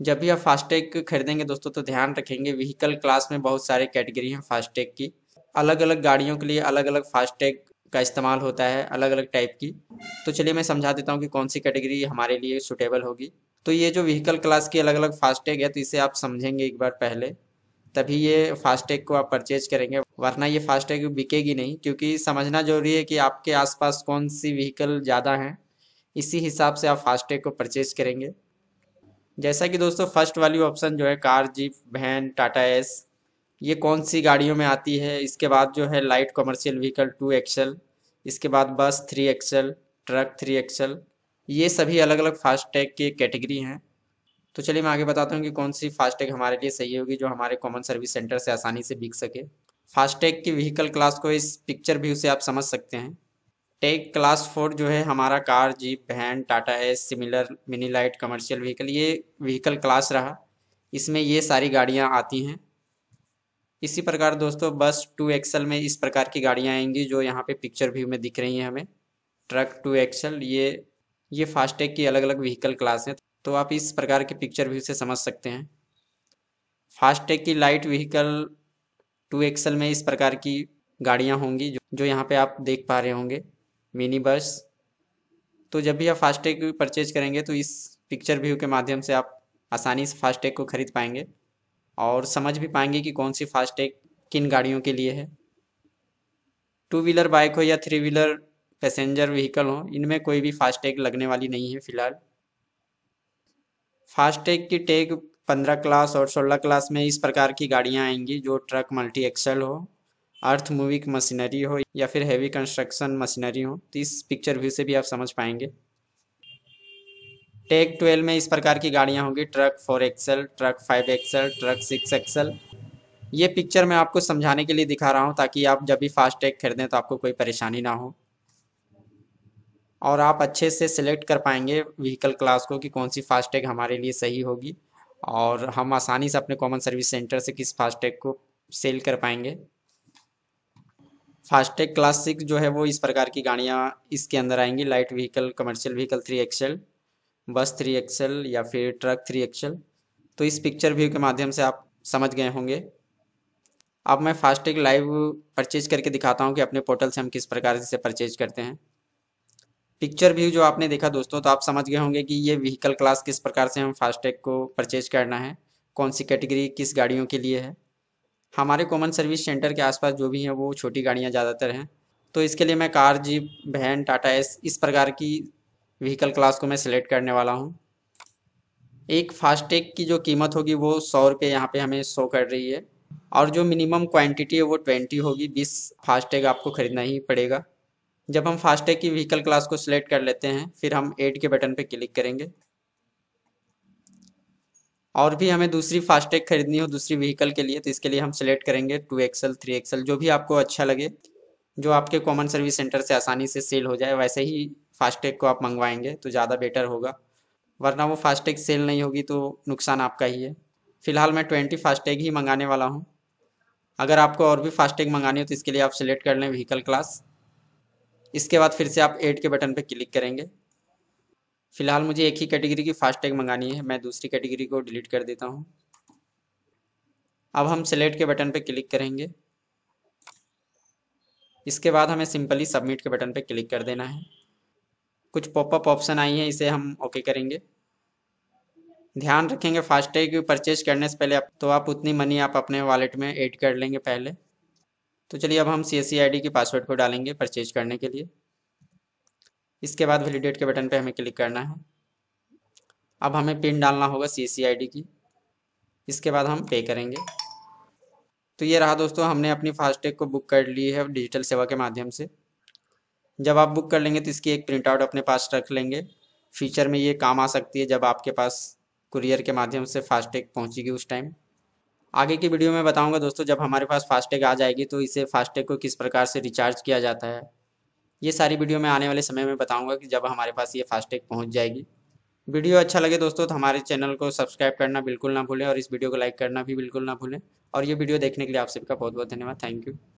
जब भी आप फास्टैग खरीदेंगे दोस्तों तो ध्यान रखेंगे व्हीकल क्लास में बहुत सारे कैटेगरी हैं फास्टैग की अलग अलग गाड़ियों के लिए अलग अलग फास्टैग का इस्तेमाल होता है अलग अलग टाइप की तो चलिए मैं समझा देता हूँ कि कौन सी कैटेगरी हमारे लिए सुटेबल होगी तो ये जो व्हीकल क्लास की अलग अलग फास्टैग है तो इसे आप समझेंगे एक बार पहले तभी ये फास्टैग को आप परचेज करेंगे वरना ये फास्टैग बिकेगी नहीं क्योंकि समझना जरूरी है कि आपके आसपास कौन सी व्हीकल ज़्यादा हैं इसी हिसाब से आप फास्टैग को परचेज करेंगे जैसा कि दोस्तों फर्स्ट वाली ऑप्शन जो है car jeep van Tata Ace ये कौन सी गाड़ियों में आती है इसके बाद जो है light commercial vehicle two axle इसके बाद bus three axle truck three axle ये सभी अलग अलग फास्टैग के कैटेगरी हैं तो चलिए मैं आगे बताता हूँ कि कौन सी फास्टैग हमारे लिए सही होगी जो हमारे कॉमन सर्विस सेंटर से आसानी से बिक सके फास्टैग की व्हीकल क्लास को इस पिक्चर व्यू से आप समझ सकते हैं टेक क्लास फोर जो है हमारा car jeep van Tata Ace similar mini light commercial vehicle ये व्हीकल क्लास रहा इसमें ये सारी गाड़ियाँ आती हैं इसी प्रकार दोस्तों बस टू एक्सल में इस प्रकार की गाड़ियाँ आएंगी जो यहाँ पे पिक्चर व्यू में दिख रही हैं हमें ट्रक टू एक्सल ये ये फास्टैग की अलग अलग व्हीकल क्लास हैं तो आप इस प्रकार के पिक्चर व्यू से समझ सकते हैं फास्टैग की लाइट व्हीकल टू एक्सल में इस प्रकार की गाड़ियाँ होंगी जो जो यहाँ पे आप देख पा रहे होंगे मिनी बस तो जब भी आप फास्टैग परचेज करेंगे तो इस पिक्चर व्यू के माध्यम से आप आसानी से फास्टैग को खरीद पाएंगे और समझ भी पाएंगे कि कौन सी फास्टैग किन गाड़ियों के लिए है टू व्हीलर बाइक हो या थ्री व्हीलर पैसेंजर व्हीकल हो इनमें कोई भी फास्टैग लगने वाली नहीं है फिलहाल फास्टैग की टैग पंद्रह क्लास और सोलह क्लास में इस प्रकार की गाड़ियाँ आएंगी जो ट्रक मल्टी एक्सल हो अर्थ मूविंग मशीनरी हो या फिर हैवी कंस्ट्रक्शन मशीनरी हो तो इस पिक्चर व्यू से भी आप समझ पाएंगे टेक ट्वेल्व में इस प्रकार की गाड़ियाँ होंगी truck four axle truck five axle truck six axle ये पिक्चर मैं आपको समझाने के लिए दिखा रहा हूँ ताकि आप जब भी फास्ट टैग खरीदें तो आपको कोई परेशानी ना हो और आप अच्छे से सिलेक्ट कर पाएंगे व्हीकल क्लास को कि कौन सी फास्ट टैग हमारे लिए सही होगी और हम आसानी से अपने कॉमन सर्विस सेंटर से किस फास्ट टैग को सेल कर पाएंगे फास्टैग क्लास सिक्स जो है वो इस प्रकार की गाड़ियाँ इसके अंदर आएंगी light vehicle commercial vehicle three axle bus three axle या फिर ट्रक थ्री एक्सेल तो इस पिक्चर व्यू के माध्यम से आप समझ गए होंगे अब मैं फास्टैग लाइव परचेज करके दिखाता हूँ कि अपने पोर्टल से हम किस प्रकार से परचेज करते हैं पिक्चर व्यू जो आपने देखा दोस्तों तो आप समझ गए होंगे कि ये व्हीकल क्लास किस प्रकार से हम फास्टैग को परचेज करना है कौन सी कैटेगरी किस गाड़ियों के लिए है हमारे कॉमन सर्विस सेंटर के आसपास जो भी हैं वो छोटी गाड़ियाँ ज़्यादातर हैं तो इसके लिए मैं car jeep van Tata Ace इस प्रकार की व्हीकल क्लास को मैं सिलेक्ट करने वाला हूँ एक फास्टैग की जो कीमत होगी वो सौ रुपये यहाँ पर हमें शो कर रही है और जो मिनिमम क्वांटिटी है वो ट्वेंटी होगी बीस फास्टैग आपको ख़रीदना ही पड़ेगा जब हम फास्टैग की व्हीकल क्लास को सिलेक्ट कर लेते हैं फिर हम एड के बटन पर क्लिक करेंगे और भी हमें दूसरी फास्टैग खरीदनी हो दूसरी व्हीकल के लिए तो इसके लिए हम सेलेक्ट करेंगे टू एक्सल थ्री एक्सल जो भी आपको अच्छा लगे जो आपके कॉमन सर्विस सेंटर से आसानी से सेल हो जाए वैसे ही फास्टैग को आप मंगवाएंगे तो ज़्यादा बेटर होगा वरना वो फास्टैग सेल नहीं होगी तो नुकसान आपका ही है फ़िलहाल मैं ट्वेंटी फास्टैग ही मंगाने वाला हूँ अगर आपको और भी फास्टैग मंगानी हो तो इसके लिए आप सेलेक्ट कर लें व्हीकल क्लास इसके बाद फिर से आप एड के बटन पर क्लिक करेंगे फिलहाल मुझे एक ही कैटेगरी की फास्टैग मंगानी है मैं दूसरी कैटेगरी को डिलीट कर देता हूँ अब हम सेलेक्ट के बटन पर क्लिक करेंगे इसके बाद हमें सिंपली सबमिट के बटन पर क्लिक कर देना है कुछ पॉपअप ऑप्शन आई हैं इसे हम ओके करेंगे ध्यान रखेंगे फास्टैग परचेज करने से पहले आप तो आप उतनी मनी आप अपने वॉलेट में ऐड कर लेंगे पहले तो चलिए अब हम सी एस e की पासवर्ड को डालेंगे परचेज करने के लिए इसके बाद वैलिडेट के बटन पे हमें क्लिक करना है अब हमें पिन डालना होगा सी सी आई डी की इसके बाद हम पे करेंगे तो ये रहा दोस्तों हमने अपनी फास्टैग को बुक कर ली है डिजिटल सेवा के माध्यम से जब आप बुक कर लेंगे तो इसकी एक प्रिंट आउट अपने पास रख लेंगे फ्यूचर में ये काम आ सकती है जब आपके पास कुरियर के माध्यम से फास्टैग पहुँचेगी उस टाइम आगे की वीडियो में बताऊंगा दोस्तों जब हमारे पास फास्टैग आ जाएगी तो इसे फास्टैग को किस प्रकार से रिचार्ज किया जाता है ये सारी वीडियो मैं आने वाले समय में बताऊंगा कि जब हमारे पास ये फास्टैग पहुँच जाएगी वीडियो अच्छा लगे दोस्तों तो हमारे चैनल को सब्सक्राइब करना बिल्कुल ना भूलें और इस वीडियो को लाइक करना भी बिल्कुल ना भूलें और ये वीडियो देखने के लिए आप सबका बहुत बहुत धन्यवाद थैंक यू